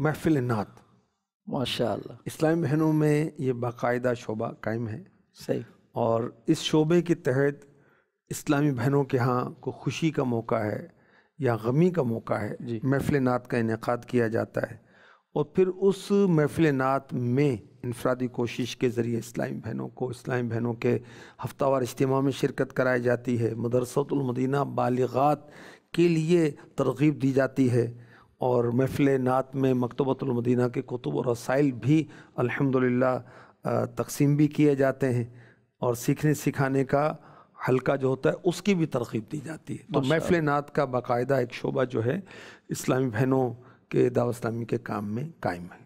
महफिल नात माशा इस्लामी बहनों में ये बाकायदा शोबा कायम है सही और इस शोबे के तहत इस्लामी बहनों के यहाँ को खुशी का मौका है या गमी का मौका है जी महफिल नात का इनका किया जाता है और फिर उस महफिल नात में इनफरादी कोशिश के ज़रिए इस्लामी बहनों को इस्लामी बहनों के हफ्तावार इज्तम में शिरकत कराई जाती है मदरसतमदीना बालगात के लिए तरगीब दी जाती है और महफिल नात में मकतबतुलमदीना के कुतुब और रसाइल भी अल्हम्दुलिल्लाह तकसीम भी किए जाते हैं और सीखने सिखाने का हल्का जो होता है उसकी भी तरकीब दी जाती है तो महफिल नात का बाकायदा एक शोबा जो है इस्लामी बहनों के दावस्लामी के काम में कायम है